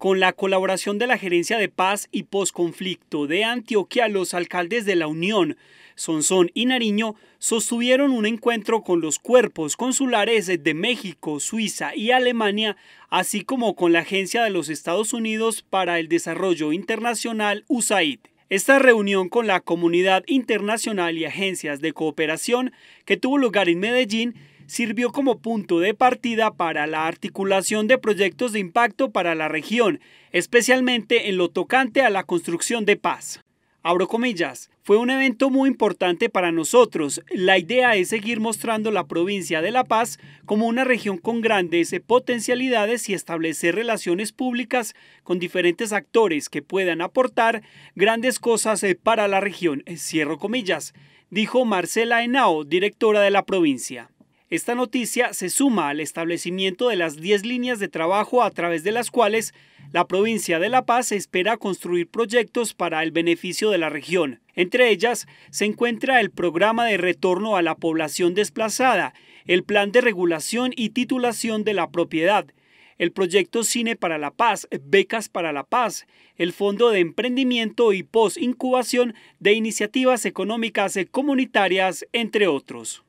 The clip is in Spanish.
Con la colaboración de la Gerencia de Paz y Postconflicto de Antioquia, los alcaldes de la Unión, Sonsón y Nariño sostuvieron un encuentro con los cuerpos consulares de México, Suiza y Alemania, así como con la Agencia de los Estados Unidos para el Desarrollo Internacional, USAID. Esta reunión con la comunidad internacional y agencias de cooperación que tuvo lugar en Medellín sirvió como punto de partida para la articulación de proyectos de impacto para la región, especialmente en lo tocante a la construcción de paz abro comillas, fue un evento muy importante para nosotros. La idea es seguir mostrando la provincia de La Paz como una región con grandes potencialidades y establecer relaciones públicas con diferentes actores que puedan aportar grandes cosas eh, para la región. Cierro comillas, dijo Marcela Henao, directora de la provincia. Esta noticia se suma al establecimiento de las 10 líneas de trabajo a través de las cuales la provincia de La Paz espera construir proyectos para el beneficio de la región. Entre ellas se encuentra el programa de retorno a la población desplazada, el plan de regulación y titulación de la propiedad, el proyecto Cine para la Paz, Becas para la Paz, el Fondo de Emprendimiento y Post-Incubación de Iniciativas Económicas Comunitarias, entre otros.